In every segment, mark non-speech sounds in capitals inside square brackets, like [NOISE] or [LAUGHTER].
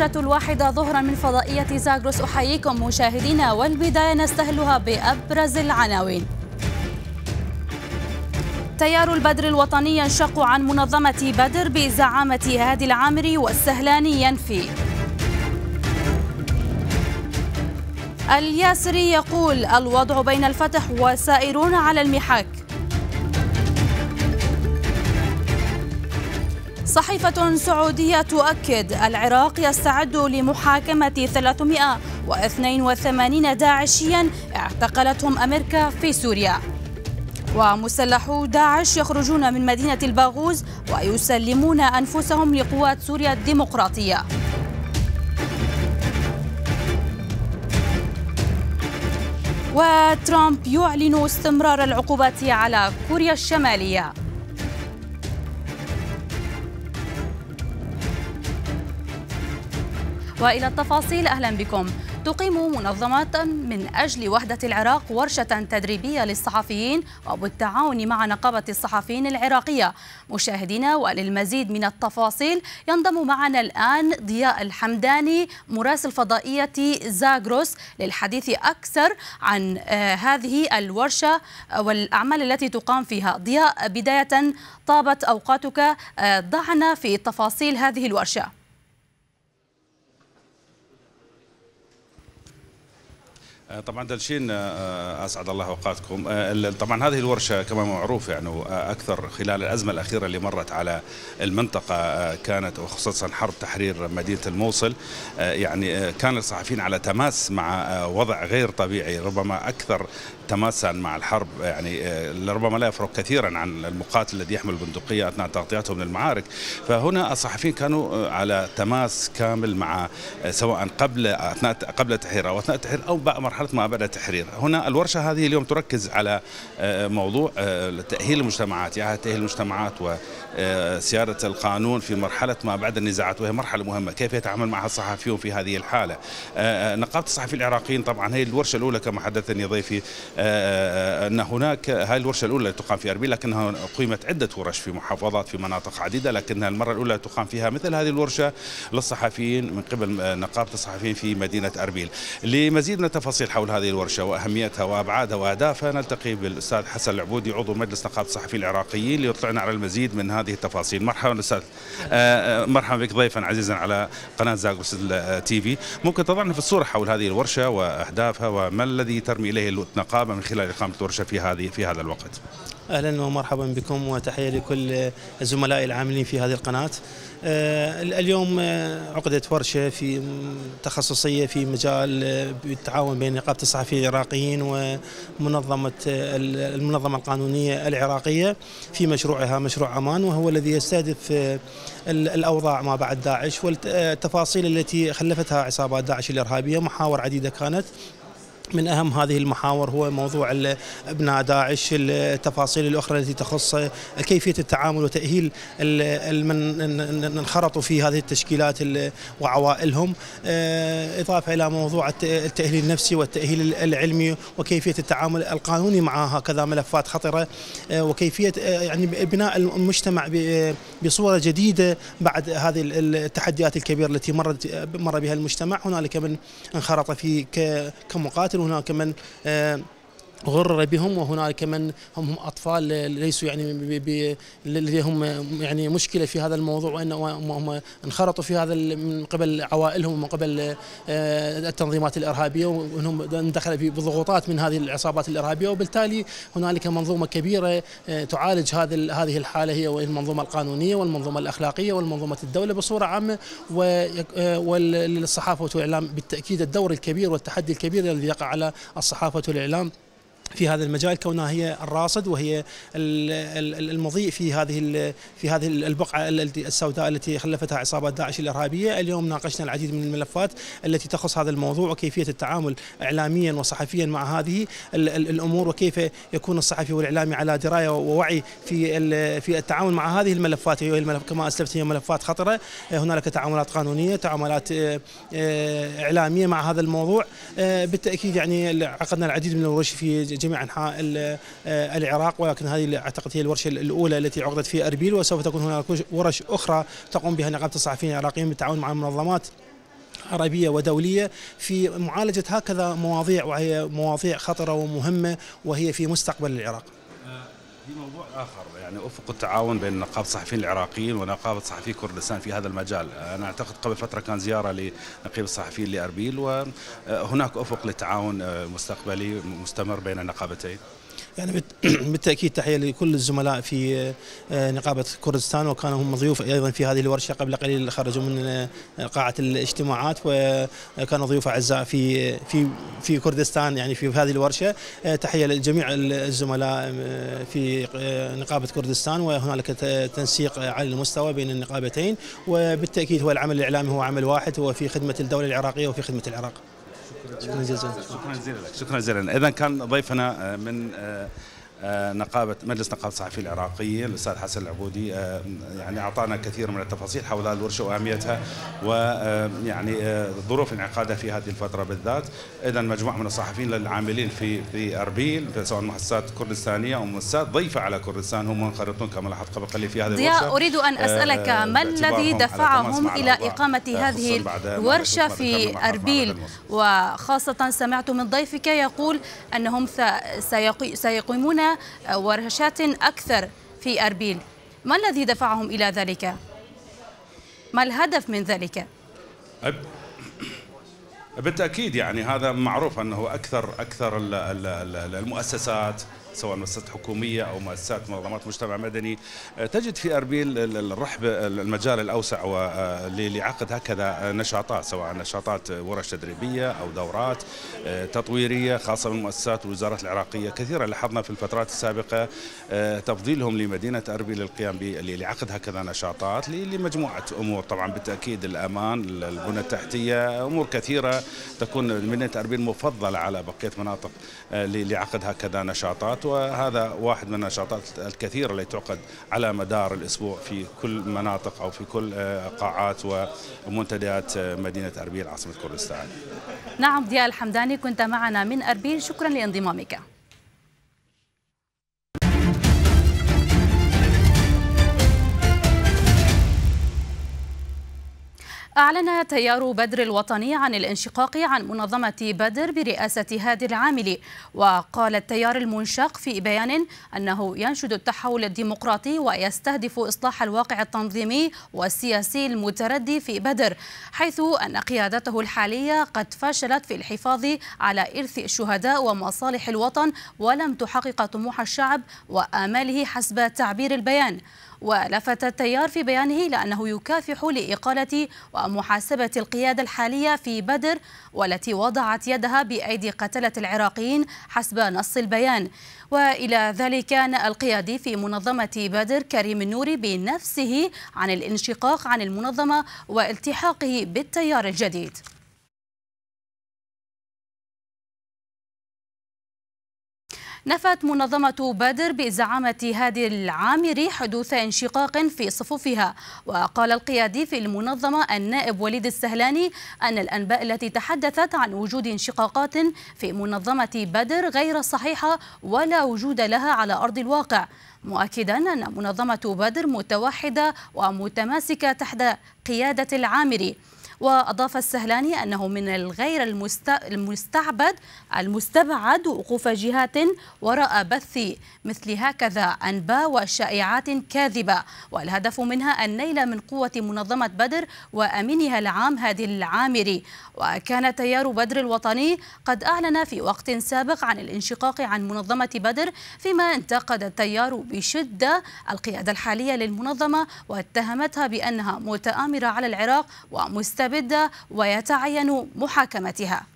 النشرة الواحدة ظهرا من فضائية زاغروس أحييكم مشاهدينا والبداية نستهلها بأبرز العناوين تيار البدر الوطني ينشق عن منظمة بدر بزعامة هادي العامري والسهلاني ينفي الياسري يقول الوضع بين الفتح وسائرون على المحك صحيفة سعودية تؤكد العراق يستعد لمحاكمة 382 داعشيا اعتقلتهم أمريكا في سوريا ومسلحو داعش يخرجون من مدينة الباغوز ويسلمون أنفسهم لقوات سوريا الديمقراطية وترامب يعلن استمرار العقوبات على كوريا الشماليه والى التفاصيل اهلا بكم تقيم منظمة من أجل وحدة العراق ورشة تدريبية للصحفيين وبالتعاون مع نقابة الصحفيين العراقية مشاهدينا وللمزيد من التفاصيل ينضم معنا الآن ضياء الحمداني مراسل فضائية زاغروس للحديث أكثر عن آه، هذه الورشة والأعمال التي تقام فيها ضياء بداية طابت أوقاتك آه، ضعنا في تفاصيل هذه الورشة آه، طبعا دلشين آه، آه، اسعد الله اوقاتكم طبعا هذه الورشه كما معروف يعني اكثر خلال الازمه الاخيره اللي مرت على المنطقه كانت وخصوصا حرب تحرير مدينه الموصل يعني كان الصحفيين على تماس مع وضع غير طبيعي ربما اكثر تماسا مع الحرب يعني ربما لا يفرق كثيرا عن المقاتل الذي يحمل البندقيه اثناء تغطياتهم للمعارك فهنا الصحفيين كانوا على تماس كامل مع سواء قبل اثناء قبل التحرير او اثناء التحرير او بعد مرحله مرحله ما بعد التحرير هنا الورشه هذه اليوم تركز على آه، موضوع آه، تاهيل المجتمعات يعني تاهيل المجتمعات وسياده آه، القانون في مرحله ما بعد النزاعات وهي مرحله مهمه كيف يتعامل معها الصحفيون في هذه الحاله نقابه الصحفي العراقيين طبعا هي الورشه الاولى كما حدثني ضيفي ان هناك هاي الورشه الاولى التي تقام في اربيل لكنها قيمت عده ورش في محافظات في مناطق عديده لكنها المره الاولى تقام فيها مثل هذه الورشه للصحفيين من قبل نقابه الصحفيين في مدينه اربيل لمزيد من التفاصيل الجديد حول هذه الورشة وأهميتها وأبعادها وأهدافها نلتقي بالأستاذ حسن العبودي عضو مجلس نقابة الصحفيين العراقيين ليطلعنا على المزيد من هذه التفاصيل مرحبا أستاذ آه، آه، مرحبا بك ضيفا عزيزا على قناة زاغرس آه، تي في ممكن تضعنا في الصورة حول هذه الورشة وأهدافها وما الذي ترمي إليه النقابة من خلال إقامة الورشة في هذه في هذا الوقت اهلا ومرحبا بكم وتحيه لكل الزملاء العاملين في هذه القناه. آه، اليوم آه، عقدت ورشه في تخصصيه في مجال آه، التعاون بين نقابه الصحفيين العراقيين ومنظمه المنظمه القانونيه العراقيه في مشروعها مشروع امان وهو الذي يستهدف الاوضاع ما بعد داعش والتفاصيل التي خلفتها عصابات داعش الارهابيه محاور عديده كانت من اهم هذه المحاور هو موضوع ابناء داعش، التفاصيل الاخرى التي تخص كيفيه التعامل وتاهيل من انخرطوا في هذه التشكيلات وعوائلهم، آه، اضافه الى موضوع التاهيل النفسي والتاهيل العلمي وكيفيه التعامل القانوني مع هكذا ملفات خطره آه، وكيفيه آه، يعني بناء المجتمع بصوره جديده بعد هذه التحديات الكبيره التي مرت مر بها المجتمع، هنالك من انخرط في كمقاتل هناك من آه، غرر بهم وهنالك من هم هم اطفال ليسوا يعني لديهم يعني مشكله في هذا الموضوع وان هم انخرطوا في هذا من قبل عوائلهم ومن قبل آه، التنظيمات الارهابيه وانهم دخل بضغوطات من هذه العصابات الارهابيه وبالتالي هنالك منظومه كبيره آه، تعالج هذه هذه الحاله هي المنظومه القانونيه والمنظومه الاخلاقيه والمنظومه الدوله بصوره عامه وللصحافه آه، والاعلام بالتاكيد الدور الكبير والتحدي الكبير الذي يقع على الصحافه والاعلام في هذا المجال كونها هي الراصد وهي المضيء في هذه في هذه البقعه السوداء التي خلفتها عصابات داعش الارهابيه، اليوم ناقشنا العديد من الملفات التي تخص هذا الموضوع وكيفيه التعامل اعلاميا وصحفيا مع هذه الامور وكيف يكون الصحفي والاعلامي على درايه ووعي في في التعامل مع هذه الملفات هي الملف كما اسلفت هي ملفات خطره، هنالك تعاملات قانونيه، تعاملات آه، آه، اعلاميه مع هذا الموضوع، آه، بالتاكيد يعني عقدنا العديد من الورش في جميع انحاء آه، العراق ولكن هذه اعتقد هي الورشه الاولى التي عقدت في اربيل وسوف تكون هناك ورش اخرى تقوم بها نقابه الصحفيين العراقيين بالتعاون مع منظمات عربية ودولية في معالجة هكذا مواضيع وهي مواضيع خطرة ومهمة وهي في مستقبل العراق آه، في موضوع اخر يعني افق التعاون بين نقابه الصحفيين العراقيين ونقابه صحفي كردستان في هذا المجال، انا اعتقد قبل فتره كان زياره لنقيب الصحفيين لاربيل وهناك افق للتعاون مستقبلي مستمر بين النقابتين. يعني [CLEARS THROAT] بالتاكيد تحيه لكل الزملاء في آه، نقابه كردستان وكانوا هم ضيوف ايضا في هذه الورشه قبل قليل خرجوا من آه، قاعه الاجتماعات وكانوا ضيوف اعزاء في في في كردستان يعني في هذه الورشه آه، تحيه لجميع الزملاء في نقابه كردستان وهنالك تنسيق على المستوى بين النقابتين وبالتاكيد هو العمل الاعلامي هو عمل واحد هو في خدمه الدوله العراقيه وفي خدمه العراق شكرا جزيلا شكرا جزيلا شكرا جزيلا اذا كان ضيفنا آه، من آه، آه، نقابه مجلس نقابه الصحفيين العراقيه الاستاذ حسن العبودي آه، يعني اعطانا كثير من التفاصيل حول هذه الورشه واهميتها ويعني آه، ظروف انعقادها في هذه الفتره بالذات اذا مجموعه من الصحفيين العاملين في في اربيل سواء مؤسسات كردستانيه او مؤسسات ضيفه على كردستان هم منخرطون كما لاحظت قبل قليل في هذه الورشه اريد ان اسالك ما الذي دفعهم الى اقامه هذه الورشه في اربيل وخاصه سمعت من ضيفك يقول انهم سيقيمون ورشات أكثر في أربيل ما الذي دفعهم إلى ذلك؟ ما الهدف من ذلك؟ بالتاكيد يعني هذا معروف انه اكثر اكثر المؤسسات سواء مؤسسات حكومية أو مؤسسات منظمات مجتمع مدني آه، تجد في أربيل الرحب المجال الأوسع آه، لعقد هكذا نشاطات سواء نشاطات ورش تدريبية أو دورات آه، تطويرية خاصة من مؤسسات الوزارات العراقية كثيرا لاحظنا في الفترات السابقة تفضيلهم لمدينة أربيل القيام لعقد هكذا نشاطات لمجموعة أمور طبعا بالتأكيد الأمان البنى التحتية أمور كثيرة تكون مدينة أربيل مفضلة على بقية مناطق لعقد هكذا نشاطات النشاطات وهذا واحد من النشاطات الكثيرة التي تعقد على مدار الأسبوع في كل مناطق أو في كل آه، قاعات ومنتديات آه، مدينة أربيل عاصمة كردستان نعم ديال الحمداني كنت معنا من أربيل شكرا لانضمامك أعلن تيار بدر الوطني عن الانشقاق عن منظمة بدر برئاسة هادي العاملي وقال التيار المنشق في بيان أنه ينشد التحول الديمقراطي ويستهدف إصلاح الواقع التنظيمي والسياسي المتردي في بدر حيث أن قيادته الحالية قد فشلت في الحفاظ على إرث الشهداء ومصالح الوطن ولم تحقق طموح الشعب وآماله حسب تعبير البيان ولفت التيار في بيانه لأنه يكافح لإقالة ومحاسبة القيادة الحالية في بدر والتي وضعت يدها بأيدي قتلة العراقيين حسب نص البيان وإلى ذلك كان القيادي في منظمة بدر كريم النوري بنفسه عن الانشقاق عن المنظمة والتحاقه بالتيار الجديد نفت منظمة بدر بزعامة هادي العامري حدوث انشقاق في صفوفها وقال القيادي في المنظمة النائب وليد السهلاني أن الأنباء التي تحدثت عن وجود انشقاقات في منظمة بدر غير صحيحة ولا وجود لها على أرض الواقع مؤكدا أن منظمة بدر متوحدة ومتماسكة تحت قيادة العامري وأضاف السهلاني أنه من الغير المستعبد المستبعد وقوف جهات وراء بث مثل هكذا أنباء وشائعات كاذبة والهدف منها النيل من قوة منظمة بدر وأمينها العام هادي العامري وكان تيار بدر الوطني قد أعلن في وقت سابق عن الانشقاق عن منظمة بدر فيما انتقد التيار بشدة القيادة الحالية للمنظمة واتهمتها بأنها متآمرة على العراق ومستبعدة المستبدة ويتعين محاكمتها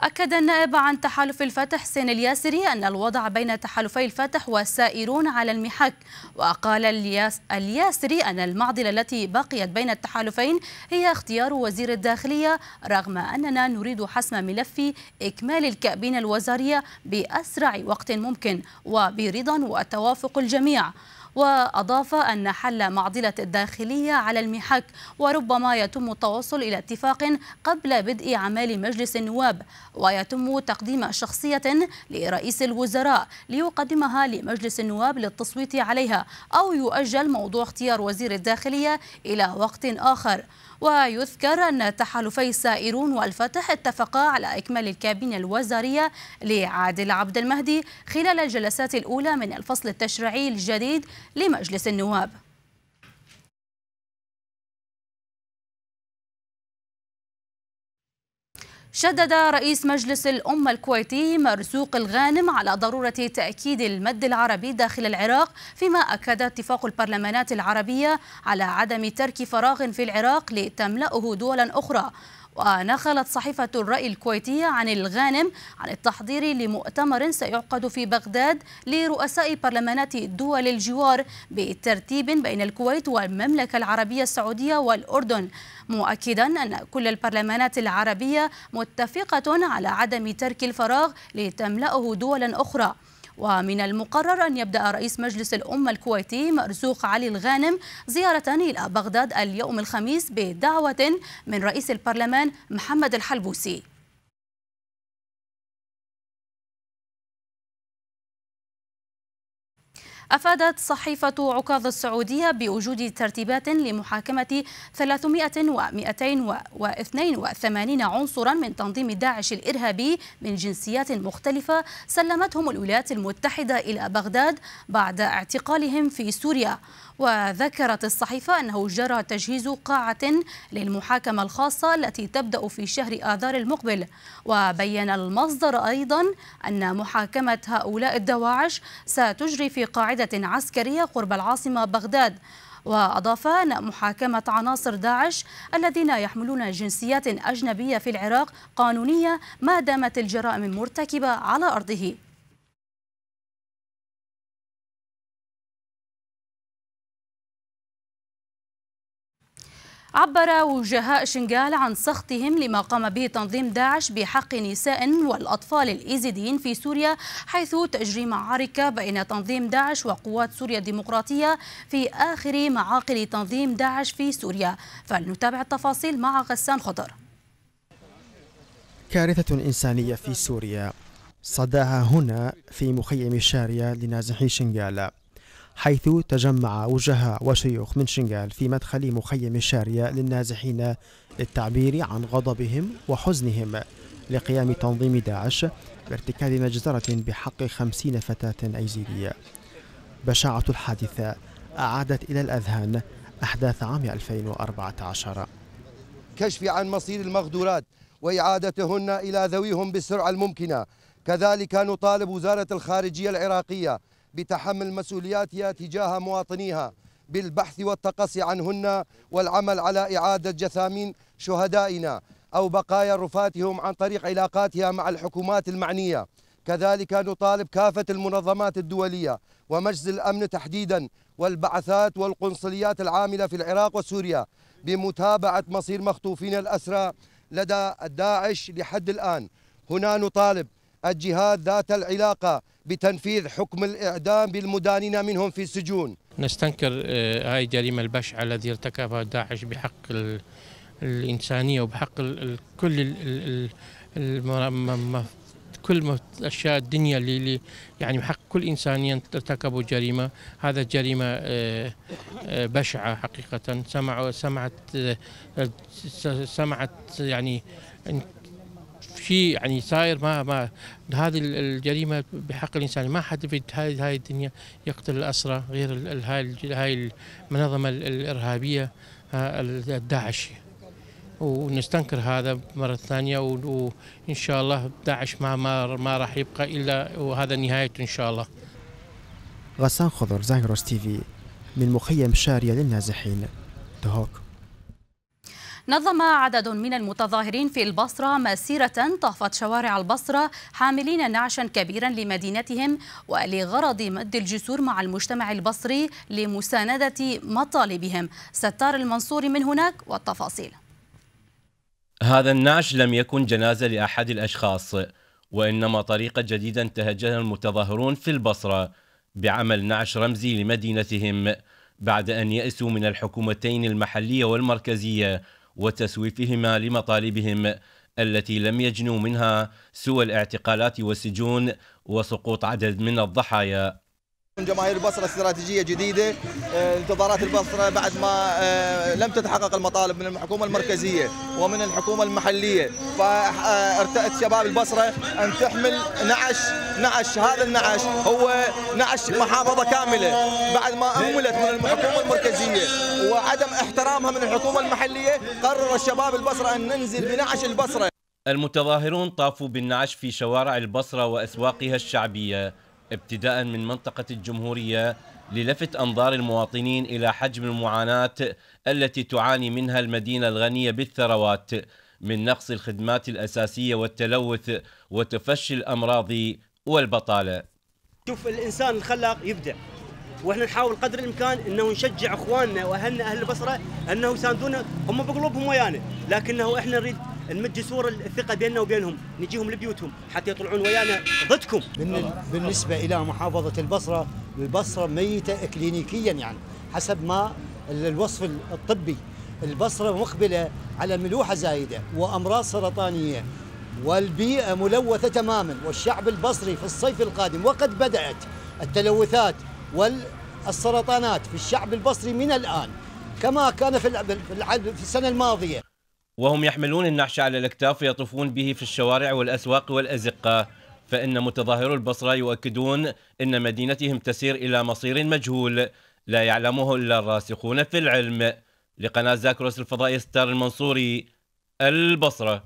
أكد النائب عن تحالف الفتح حسين الياسري أن الوضع بين تحالفي الفتح والسائرون على المحك وقال الياسري أن المعضلة التي بقيت بين التحالفين هي اختيار وزير الداخلية رغم أننا نريد حسم ملف إكمال الكابينة الوزارية بأسرع وقت ممكن وبرضا وتوافق الجميع وأضاف أن حل معضلة الداخلية على المحك وربما يتم التوصل إلى اتفاق قبل بدء أعمال مجلس النواب ويتم تقديم شخصية لرئيس الوزراء ليقدمها لمجلس النواب للتصويت عليها أو يؤجل موضوع اختيار وزير الداخلية إلى وقت آخر ويذكر أن تحالفي سائرون والفتح اتفقا على إكمال الكابينة الوزارية لعادل عبد المهدي خلال الجلسات الأولى من الفصل التشريعي الجديد لمجلس النواب شدد رئيس مجلس الأمة الكويتي مرزوق الغانم على ضرورة تأكيد المد العربي داخل العراق فيما أكد اتفاق البرلمانات العربية على عدم ترك فراغ في العراق لتملأه دولا أخرى ونقلت صحيفة الرأي الكويتية عن الغانم عن التحضير لمؤتمر سيعقد في بغداد لرؤساء برلمانات دول الجوار بترتيب بين الكويت والمملكة العربية السعودية والأردن مؤكدا أن كل البرلمانات العربية متفقة على عدم ترك الفراغ لتملأه دولا أخرى ومن المقرر أن يبدأ رئيس مجلس الأمة الكويتي مرزوق علي الغانم زيارة إلى بغداد اليوم الخميس بدعوة من رئيس البرلمان محمد الحلبوسي أفادت صحيفة عكاظ السعودية بوجود ترتيبات لمحاكمة 382 عنصرا من تنظيم داعش الإرهابي من جنسيات مختلفة سلمتهم الولايات المتحدة إلى بغداد بعد اعتقالهم في سوريا وذكرت الصحيفة أنه جرى تجهيز قاعة للمحاكمة الخاصة التي تبدأ في شهر آذار المقبل وبين المصدر أيضا أن محاكمة هؤلاء الدواعش ستجري في قاعدة عسكرية قرب العاصمة بغداد وأضاف أن محاكمة عناصر داعش الذين يحملون جنسيات أجنبية في العراق قانونية ما دامت الجرائم مرتكبة على أرضه عبر وجهاء شنغال عن سخطهم لما قام به تنظيم داعش بحق نساء والأطفال الإيزيديين في سوريا حيث تجري معارك بين تنظيم داعش وقوات سوريا الديمقراطية في آخر معاقل تنظيم داعش في سوريا فلنتابع التفاصيل مع غسان خضر كارثة إنسانية في سوريا صداها هنا في مخيم الشارية لنازحي شنغالا حيث تجمع وجهاء وشيوخ من شنغال في مدخل مخيم الشارية للنازحين للتعبير عن غضبهم وحزنهم لقيام تنظيم داعش بارتكاب مجزرة بحق خمسين فتاة أيزيدية بشاعة الحادثة أعادت إلى الأذهان أحداث عام 2014 كشف عن مصير المغدورات وإعادتهن إلى ذويهم بالسرعة الممكنة كذلك نطالب وزارة الخارجية العراقية بتحمل مسؤولياتها تجاه مواطنيها بالبحث والتقصي عنهن والعمل على إعادة جثامين شهدائنا أو بقايا رفاتهم عن طريق علاقاتها مع الحكومات المعنية كذلك نطالب كافة المنظمات الدولية ومجلس الأمن تحديدا والبعثات والقنصليات العاملة في العراق وسوريا بمتابعة مصير مخطوفين الأسرى لدى داعش لحد الآن هنا نطالب الجهات ذات العلاقة بتنفيذ حكم الإعدام بالمدانين منهم في السجون نستنكر هاي آه، الجريمة البشعة التي ارتكبها داعش بحق الإنسانية وبحق كل كل أشياء الدنيا اللي يعني بحق كل إنسان ارتكبوا جريمة هذا جريمة آه، آه، بشعة حقيقة سمعوا سمعت سمعت يعني شيء يعني صاير ما ما هذه الجريمه بحق الانسان ما حد في هذه هاي الدنيا يقتل الاسرى غير هاي هاي المنظمه الارهابيه آه، الداعش ونستنكر هذا مرة ثانية وإن شاء الله داعش ما ما, ما راح يبقى إلا وهذا نهايته إن شاء الله غسان خضر زايروس في من مخيم شارية للنازحين دهوك نظم عدد من المتظاهرين في البصرة مسيرة طافت شوارع البصرة حاملين نعشا كبيرا لمدينتهم ولغرض مد الجسور مع المجتمع البصري لمساندة مطالبهم ستار المنصوري من هناك والتفاصيل هذا النعش لم يكن جنازة لأحد الأشخاص وإنما طريقة جديدة انتهجها المتظاهرون في البصرة بعمل نعش رمزي لمدينتهم بعد أن يأسوا من الحكومتين المحلية والمركزية وتسويفهما لمطالبهم التي لم يجنوا منها سوى الاعتقالات والسجون وسقوط عدد من الضحايا جماهير البصرة استراتيجية جديدة آه، انتظارات البصرة بعد ما آه، لم تتحقق المطالب من الحكومة المركزية ومن الحكومة المحلية فارتأت شباب البصرة أن تحمل نعش نعش هذا النعش هو نعش محافظة كاملة بعد ما أهملت من الحكومة المركزية وعدم احترامها من الحكومة المحلية قرر الشباب البصرة أن ننزل بنعش البصرة المتظاهرون طافوا بالنعش في شوارع البصرة وأسواقها الشعبية ابتداء من منطقة الجمهورية للفت أنظار المواطنين إلى حجم المعاناة التي تعاني منها المدينة الغنية بالثروات من نقص الخدمات الأساسية والتلوث وتفشي الأمراض والبطالة شوف الإنسان الخلاق يبدع واحنا نحاول قدر الامكان انه نشجع اخواننا واهلنا اهل البصره انه يساندونا هم بقلوبهم ويانا لكنه احنا نريد نمد جسور الثقه بيننا وبينهم نجيهم لبيوتهم حتى يطلعون ويانا ضدكم بالنسبه الى محافظه البصره البصره ميته كلينيكيا يعني حسب ما الوصف الطبي البصره مقبله على ملوحه زايده وامراض سرطانيه والبيئه ملوثه تماما والشعب البصري في الصيف القادم وقد بدات التلوثات والسرطانات في الشعب البصري من الان كما كان في في السنه الماضيه وهم يحملون النعش على الاكتاف ويطوفون به في الشوارع والاسواق والازقه فان متظاهرو البصره يؤكدون ان مدينتهم تسير الى مصير مجهول لا يعلمه الا الراسخون في العلم لقناه زاكروس الفضائي ستار المنصوري البصره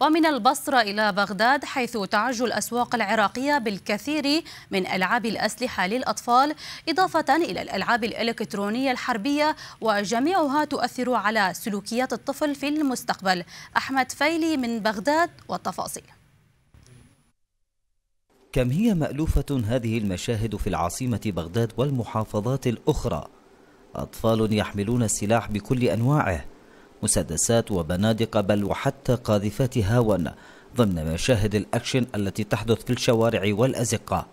ومن البصرة إلى بغداد حيث تعج الأسواق العراقية بالكثير من ألعاب الأسلحة للأطفال إضافة إلى الألعاب الإلكترونية الحربية وجميعها تؤثر على سلوكيات الطفل في المستقبل أحمد فيلي من بغداد والتفاصيل كم هي مألوفة هذه المشاهد في العاصمة بغداد والمحافظات الأخرى أطفال يحملون السلاح بكل أنواعه مسدسات وبنادق بل وحتى قاذفات هاون ضمن مشاهد الأكشن التي تحدث في الشوارع والأزقة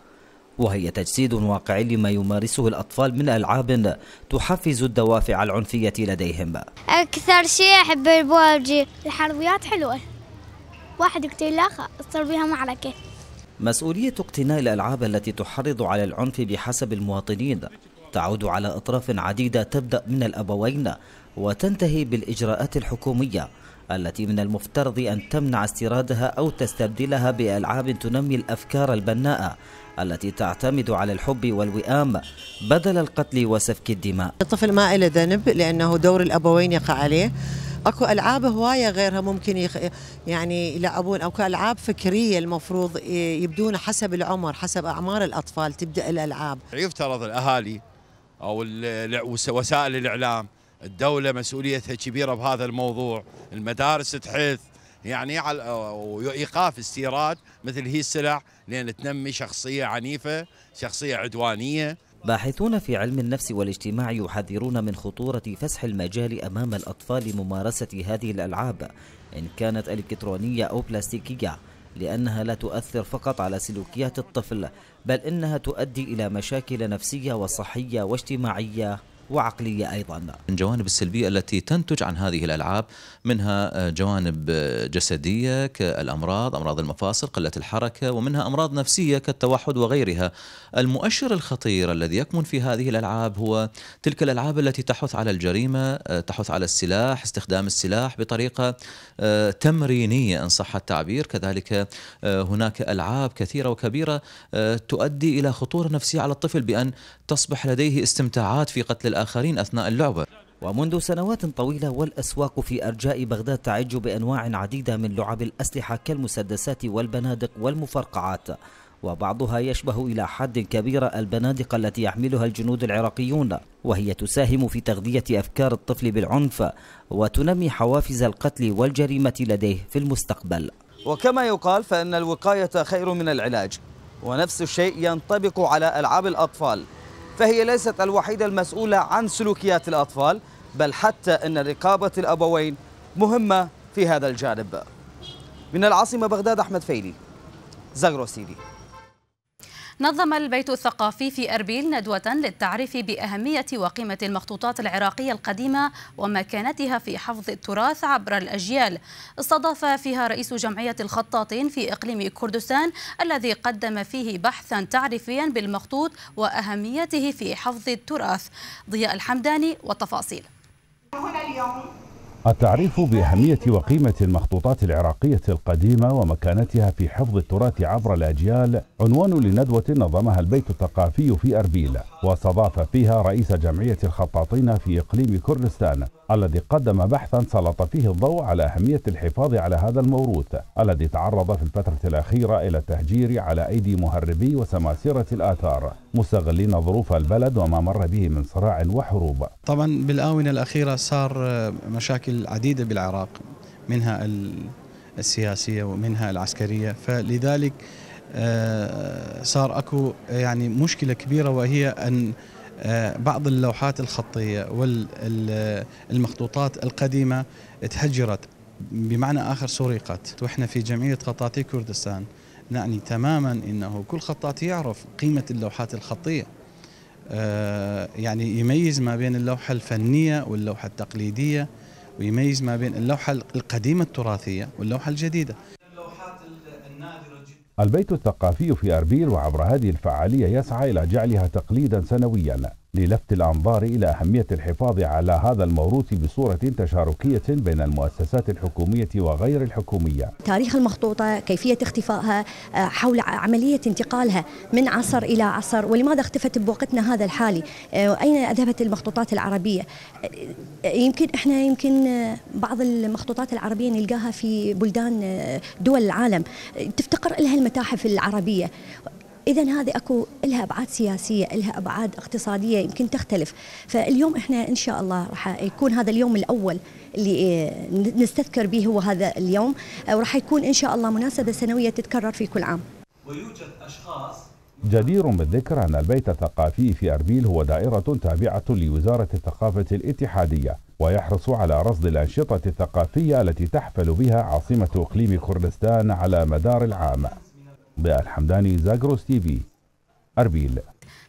وهي تجسيد واقعي لما يمارسه الأطفال من ألعاب تحفز الدوافع العنفية لديهم أكثر شيء أحب البولجي الحربيات حلوة واحد يقتل الآخر تصير بها معركة مسؤولية اقتناء الألعاب التي تحرض على العنف بحسب المواطنين تعود على أطراف عديدة تبدأ من الأبوين وتنتهي بالإجراءات الحكومية التي من المفترض أن تمنع استيرادها أو تستبدلها بألعاب تنمي الأفكار البناءة التي تعتمد على الحب والوئام بدل القتل وسفك الدماء الطفل ما إلى ذنب لأنه دور الأبوين يقع عليه اكو العاب هوايه غيرها ممكن يخ... يعني يلعبون اكو العاب فكريه المفروض يبدون حسب العمر حسب اعمار الاطفال تبدا الالعاب يفترض الاهالي او وسائل الاعلام الدولة مسؤوليتها كبيرة بهذا الموضوع المدارس تحث يعني على وإيقاف استيراد مثل هي السلع لأن تنمي شخصية عنيفة شخصية عدوانية باحثون في علم النفس والاجتماع يحذرون من خطورة فسح المجال أمام الأطفال لممارسة هذه الألعاب إن كانت إلكترونية أو بلاستيكية لأنها لا تؤثر فقط على سلوكيات الطفل بل إنها تؤدي إلى مشاكل نفسية وصحية واجتماعية وعقلية أيضا الجوانب السلبية التي تنتج عن هذه الألعاب منها آه، جوانب آه، جسدية كالأمراض أمراض المفاصل قلة الحركة ومنها أمراض نفسية كالتوحد وغيرها المؤشر الخطير الذي يكمن في هذه الألعاب هو تلك الألعاب التي تحث على الجريمة آه، تحث على السلاح استخدام السلاح بطريقة تمرينية إن صح التعبير كذلك هناك ألعاب كثيرة وكبيرة تؤدي إلى خطورة نفسية على الطفل بأن تصبح لديه استمتاعات في قتل الآخرين أثناء اللعبة ومنذ سنوات طويلة والأسواق في أرجاء بغداد تعج بأنواع عديدة من لعب الأسلحة كالمسدسات والبنادق والمفرقعات وبعضها يشبه إلى حد كبير البنادق التي يحملها الجنود العراقيون وهي تساهم في تغذية أفكار الطفل بالعنف وتنمي حوافز القتل والجريمة لديه في المستقبل وكما يقال فإن الوقاية خير من العلاج ونفس الشيء ينطبق على ألعاب الأطفال فهي ليست الوحيدة المسؤولة عن سلوكيات الأطفال بل حتى أن رقابة الأبوين مهمة في هذا الجانب من العاصمة بغداد أحمد فيلي زغرو سيدي نظم البيت الثقافي في أربيل ندوة للتعريف بأهمية وقيمة المخطوطات العراقية القديمة ومكانتها في حفظ التراث عبر الأجيال استضاف فيها رئيس جمعية الخطاطين في إقليم كردستان الذي قدم فيه بحثا تعريفيا بالمخطوط وأهميته في حفظ التراث ضياء الحمداني والتفاصيل هنا اليوم التعريف بأهمية وقيمة المخطوطات العراقية القديمة ومكانتها في حفظ التراث عبر الأجيال عنوان لندوة نظمها البيت الثقافي في أربيل واستضاف فيها رئيس جمعية الخطاطين في إقليم كردستان الذي قدم بحثا سلط فيه الضوء على أهمية الحفاظ على هذا الموروث الذي تعرض في الفترة الأخيرة إلى التهجير على أيدي مهربي وسماسرة الآثار مستغلين ظروف البلد وما مر به من صراع وحروب طبعا بالآونة الأخيرة صار آه، مشاكل عديدة بالعراق منها السياسية ومنها العسكرية فلذلك آه، صار أكو يعني مشكلة كبيرة وهي أن آه، بعض اللوحات الخطية والمخطوطات القديمة تهجرت بمعنى آخر سرقت وإحنا في جمعية خطاطي كردستان نعني تماما انه كل خطاط يعرف قيمه اللوحات الخطيه آه، يعني يميز ما بين اللوحه الفنيه واللوحه التقليديه ويميز ما بين اللوحه القديمه التراثيه واللوحه الجديده البيت الثقافي في أربيل وعبر هذه الفعالية يسعى إلى جعلها تقليدا سنويا للفت الأنظار إلى أهمية الحفاظ على هذا الموروث بصورة تشاركية بين المؤسسات الحكومية وغير الحكومية تاريخ المخطوطة كيفية اختفائها آه، حول عملية انتقالها من عصر إلى عصر ولماذا اختفت بوقتنا هذا الحالي آه، أين أذهبت المخطوطات العربية آه، يمكن إحنا يمكن بعض المخطوطات العربية نلقاها في بلدان دول العالم تفتقر لها المتاحف العربية اذا هذه اكو لها ابعاد سياسيه لها ابعاد اقتصاديه يمكن تختلف فاليوم احنا ان شاء الله راح يكون هذا اليوم الاول اللي آه، نستذكر به هو هذا اليوم آه، وراح يكون ان شاء الله مناسبه سنويه تتكرر في كل عام ويوجد اشخاص جدير بالذكر أن البيت الثقافي في أربيل هو دائرة تابعة لوزارة الثقافة الاتحادية ويحرص على رصد الأنشطة الثقافية التي تحفل بها عاصمة إقليم كردستان على مدار العام بالحمداني زاغروس تي في أربيل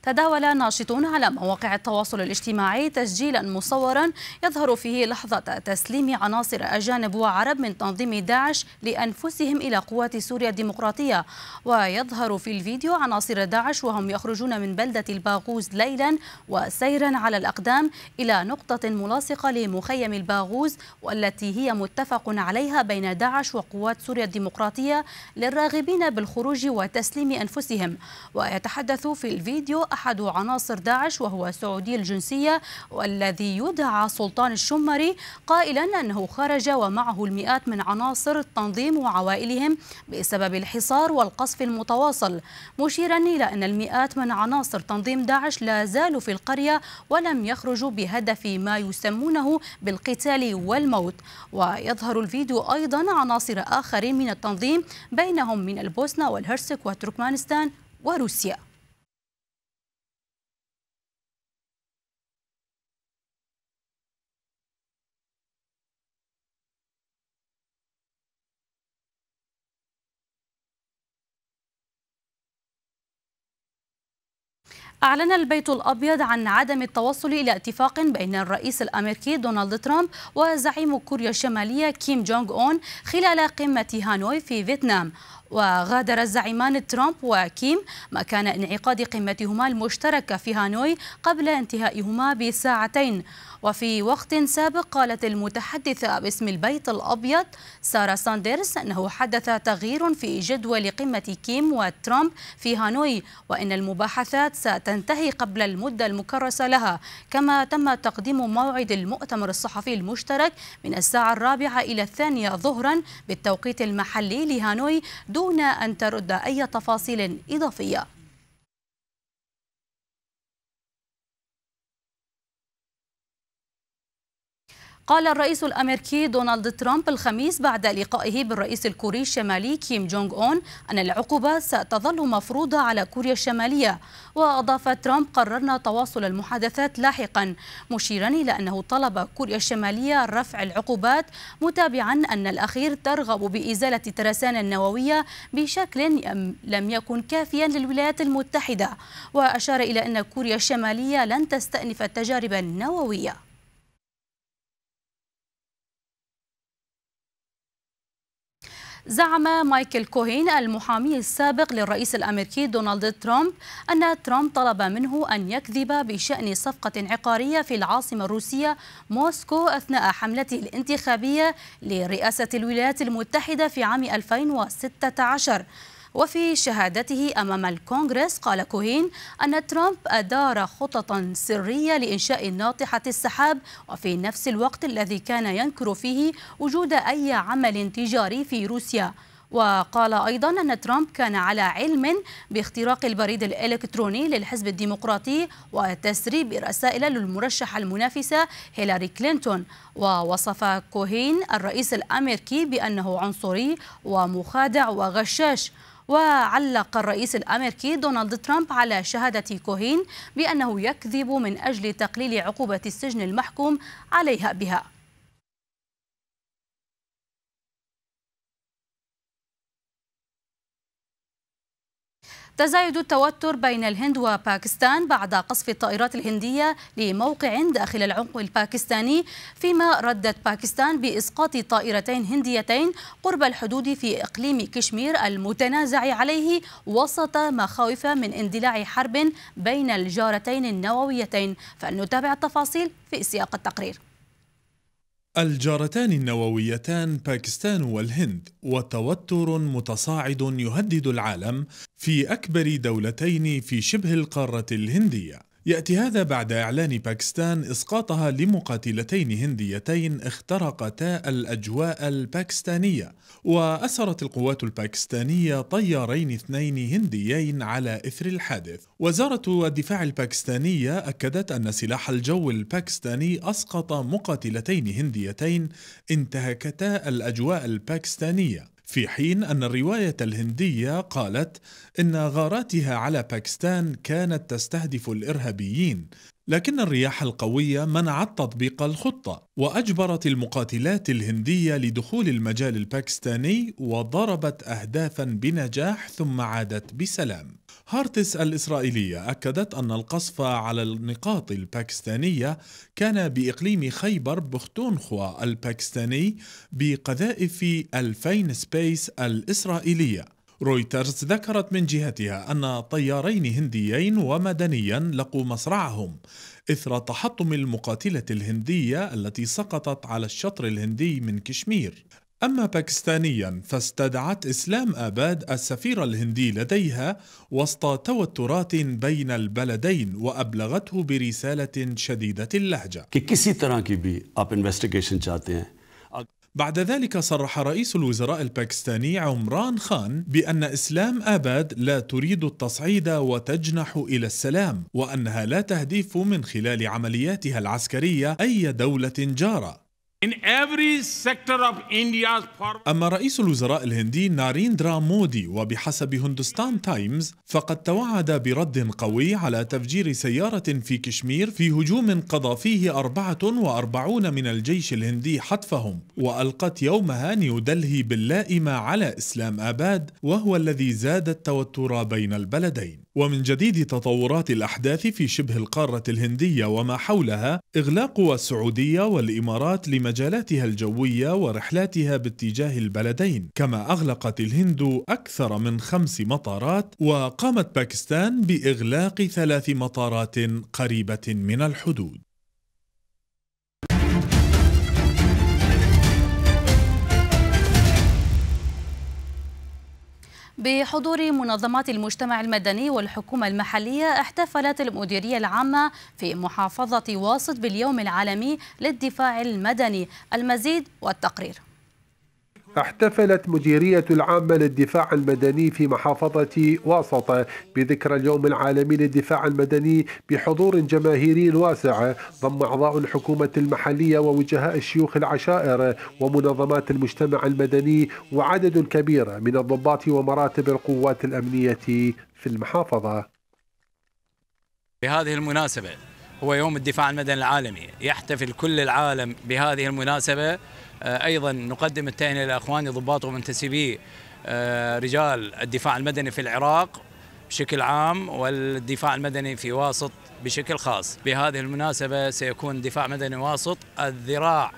تداول ناشطون على مواقع التواصل الاجتماعي تسجيلا مصورا يظهر فيه لحظة تسليم عناصر أجانب وعرب من تنظيم داعش لأنفسهم إلى قوات سوريا الديمقراطية ويظهر في الفيديو عناصر داعش وهم يخرجون من بلدة الباغوز ليلا وسيرا على الأقدام إلى نقطة ملاصقة لمخيم الباغوز والتي هي متفق عليها بين داعش وقوات سوريا الديمقراطية للراغبين بالخروج وتسليم أنفسهم ويتحدث في الفيديو أحد عناصر داعش وهو سعودي الجنسية والذي يدعى سلطان الشمري قائلا أنه خرج ومعه المئات من عناصر التنظيم وعوائلهم بسبب الحصار والقصف المتواصل مشيرا إلى أن المئات من عناصر تنظيم داعش لا زالوا في القرية ولم يخرجوا بهدف ما يسمونه بالقتال والموت ويظهر الفيديو أيضا عناصر آخرين من التنظيم بينهم من البوسنة والهرسك وتركمانستان وروسيا أعلن البيت الأبيض عن عدم التوصل إلى اتفاق بين الرئيس الأمريكي دونالد ترامب وزعيم كوريا الشمالية كيم جونغ أون خلال قمة هانوي في فيتنام وغادر الزعيمان ترامب وكيم مكان انعقاد قمتهما المشتركة في هانوي قبل انتهائهما بساعتين وفي وقت سابق قالت المتحدثة باسم البيت الأبيض سارة ساندرز أنه حدث تغيير في جدول قمة كيم وترامب في هانوي وأن المباحثات ستنتهي قبل المدة المكرسة لها كما تم تقديم موعد المؤتمر الصحفي المشترك من الساعة الرابعة إلى الثانية ظهرا بالتوقيت المحلي لهانوي دون أن ترد أي تفاصيل إضافية قال الرئيس الأمريكي دونالد ترامب الخميس بعد لقائه بالرئيس الكوري الشمالي كيم جونغ أون أن العقوبة ستظل مفروضة على كوريا الشمالية وأضاف ترامب قررنا تواصل المحادثات لاحقا مشيرا إلى أنه طلب كوريا الشمالية رفع العقوبات متابعا أن الأخير ترغب بإزالة ترسان النووية بشكل لم يكن كافيا للولايات المتحدة وأشار إلى أن كوريا الشمالية لن تستأنف التجارب النووية زعم مايكل كوهين المحامي السابق للرئيس الأمريكي دونالد ترامب أن ترامب طلب منه أن يكذب بشأن صفقة عقارية في العاصمة الروسية موسكو أثناء حملته الانتخابية لرئاسة الولايات المتحدة في عام 2016 وفي شهادته أمام الكونغرس قال كوهين أن ترامب أدار خططا سرية لإنشاء ناطحة السحاب وفي نفس الوقت الذي كان ينكر فيه وجود أي عمل تجاري في روسيا وقال أيضا أن ترامب كان على علم باختراق البريد الإلكتروني للحزب الديمقراطي وتسريب رسائل للمرشحة المنافسة هيلاري كلينتون ووصف كوهين الرئيس الأمريكي بأنه عنصري ومخادع وغشاش وعلق الرئيس الأمريكي دونالد ترامب على شهادة كوهين بأنه يكذب من أجل تقليل عقوبة السجن المحكوم عليها بها تزايد التوتر بين الهند وباكستان بعد قصف الطائرات الهندية لموقع داخل العمق الباكستاني فيما ردت باكستان بإسقاط طائرتين هنديتين قرب الحدود في إقليم كشمير المتنازع عليه وسط مخاوف من اندلاع حرب بين الجارتين النوويتين فلنتابع التفاصيل في سياق التقرير الجارتان النوويتان باكستان والهند وتوتر متصاعد يهدد العالم في اكبر دولتين في شبه القاره الهنديه يأتي هذا بعد إعلان باكستان إسقاطها لمقاتلتين هنديتين اخترقتا الأجواء الباكستانية وأسرت القوات الباكستانية طيارين اثنين هنديين على إثر الحادث وزارة الدفاع الباكستانية أكدت أن سلاح الجو الباكستاني أسقط مقاتلتين هنديتين انتهكتا الأجواء الباكستانية في حين أن الرواية الهندية قالت إن غاراتها على باكستان كانت تستهدف الإرهابيين لكن الرياح القوية منعت تطبيق الخطة وأجبرت المقاتلات الهندية لدخول المجال الباكستاني وضربت أهدافا بنجاح ثم عادت بسلام هارتس الإسرائيلية أكدت أن القصف على النقاط الباكستانية كان بإقليم خيبر بختونخوا الباكستاني بقذائف 2000 سبيس الإسرائيلية رويترز ذكرت من جهتها أن طيارين هنديين ومدنيا لقوا مصرعهم إثر تحطم المقاتلة الهندية التي سقطت على الشطر الهندي من كشمير أما باكستانيا فاستدعت إسلام آباد السفير الهندي لديها وسط توترات بين البلدين وأبلغته برسالة شديدة اللهجة بعد ذلك صرح رئيس الوزراء الباكستاني عمران خان بأن إسلام آباد لا تريد التصعيد وتجنح إلى السلام وأنها لا تهدف من خلال عملياتها العسكرية أي دولة جارة أما رئيس الوزراء الهندي ناريندرا مودي وبحسب هندوستان تايمز فقد توعد برد قوي على تفجير سيارة في كشمير في هجوم قضى فيه 44 من الجيش الهندي حتفهم وألقت يومها نيودلهي باللائمة على إسلام آباد وهو الذي زاد التوتر بين البلدين ومن جديد تطورات الأحداث في شبه القارة الهندية وما حولها إغلاق السعودية والإمارات لما مجالاتها الجوية ورحلاتها باتجاه البلدين كما أغلقت الهند أكثر من خمس مطارات وقامت باكستان بإغلاق ثلاث مطارات قريبة من الحدود بحضور منظمات المجتمع المدني والحكومة المحلية احتفلت المديرية العامة في محافظة واسط باليوم العالمي للدفاع المدني المزيد والتقرير احتفلت مديرية العامة للدفاع المدني في محافظة واسطة بذكرى اليوم العالمي للدفاع المدني بحضور جماهيري واسع ضم أعضاء الحكومة المحلية ووجهاء الشيوخ العشائر ومنظمات المجتمع المدني وعدد كبير من الضباط ومراتب القوات الأمنية في المحافظة بهذه المناسبة هو يوم الدفاع المدني العالمي يحتفل كل العالم بهذه المناسبة آه، أيضا نقدم التهنئة لأخواني ضباط ومنتسبي آه، رجال الدفاع المدني في العراق بشكل عام والدفاع المدني في واسط بشكل خاص بهذه المناسبة سيكون دفاع مدني واسط الذراع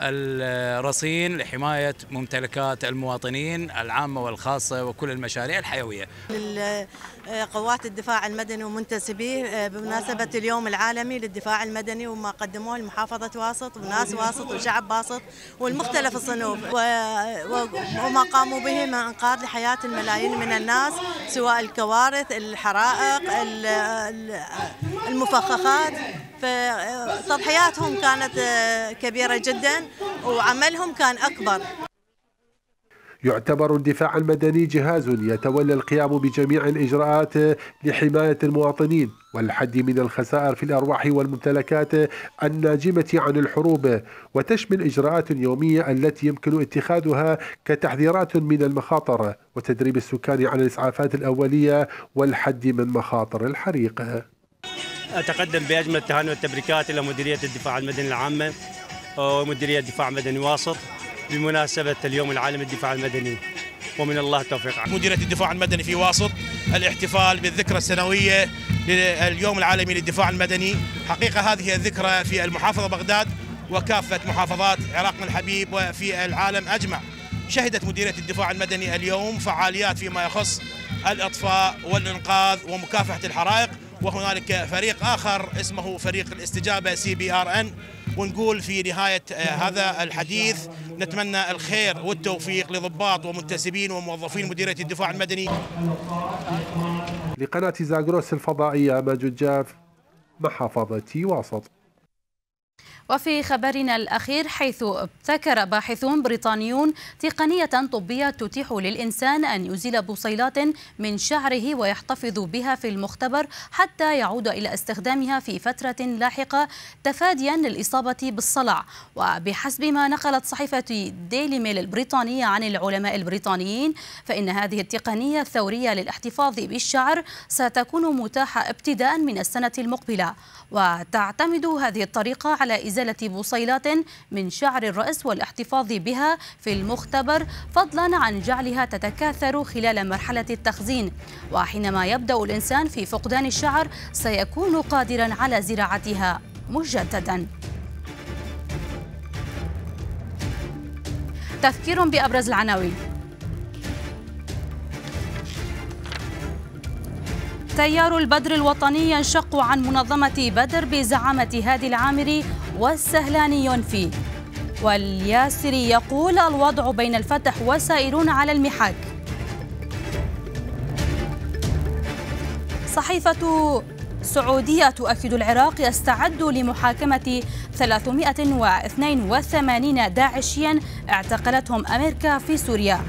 الرصين لحماية ممتلكات المواطنين العامة والخاصة وكل المشاريع الحيوية آه، قوات الدفاع المدني ومنتسبيه آه، بمناسبة اليوم العالمي للدفاع المدني وما قدموه لمحافظة واسط وناس واسط وشعب واسط والمختلف الصنوف وما قاموا به من إنقاذ لحياة الملايين من الناس سواء الكوارث الحرائق المفخخات فتضحياتهم آه، كانت كبيرة جدا وعملهم كان أكبر يعتبر الدفاع المدني جهاز يتولى القيام بجميع الإجراءات لحماية المواطنين والحد من الخسائر في الأرواح والممتلكات الناجمة عن الحروب وتشمل إجراءات يومية التي يمكن اتخاذها كتحذيرات من المخاطر وتدريب السكان على الإسعافات الأولية والحد من مخاطر الحريق أتقدم بأجمل التهاني والتبريكات إلى مديرية الدفاع المدني العامة ومديرية الدفاع المدني الواسط بمناسبة اليوم العالمي للدفاع المدني ومن الله التوفيق مديرية الدفاع المدني في واسط الاحتفال بالذكرى السنوية لليوم العالمي للدفاع المدني حقيقة هذه الذكرى في المحافظة بغداد وكافة محافظات عراقنا الحبيب وفي العالم أجمع شهدت مديرية الدفاع المدني اليوم فعاليات فيما يخص الإطفاء والإنقاذ ومكافحة الحرائق وهنالك فريق آخر اسمه فريق الاستجابة سي بي آر أن ونقول في نهاية آه، هذا الحديث نتمنى الخير والتوفيق لضباط ومنتسبين وموظفين مديرية الدفاع المدني لقناة زاغروس الفضائية ماجد جاف محافظة واسط وفي خبرنا الأخير حيث ابتكر باحثون بريطانيون تقنية طبية تتيح للإنسان أن يزيل بصيلات من شعره ويحتفظ بها في المختبر حتى يعود إلى استخدامها في فترة لاحقة تفاديا للإصابة بالصلع وبحسب ما نقلت صحيفة ديلي ميل البريطانية عن العلماء البريطانيين فإن هذه التقنية الثورية للاحتفاظ بالشعر ستكون متاحة ابتداء من السنة المقبلة وتعتمد هذه الطريقة على إزالة بصيلات من شعر الرأس والاحتفاظ بها في المختبر فضلا عن جعلها تتكاثر خلال مرحلة التخزين وحينما يبدأ الإنسان في فقدان الشعر سيكون قادرا على زراعتها مجددا تذكير بأبرز العناوين تيار البدر الوطني ينشق عن منظمة بدر بزعامة هادي العامري والسهلاني ينفي والياسري يقول الوضع بين الفتح وسائرون على المحك صحيفة سعودية تؤكد العراق يستعد لمحاكمة 382 داعشيا اعتقلتهم أمريكا في سوريا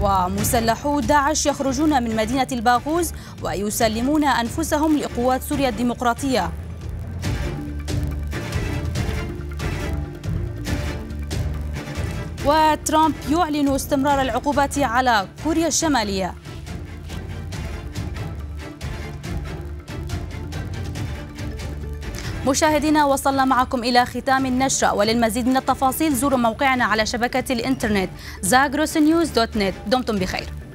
ومسلحو داعش يخرجون من مدينة الباغوز ويسلمون أنفسهم لقوات سوريا الديمقراطية وترامب يعلن استمرار العقوبات على كوريا الشمالية مشاهدينا وصلنا معكم إلى ختام النشرة وللمزيد من التفاصيل زوروا موقعنا على شبكة الإنترنت زاغروسنيوز دوت نت دمتم بخير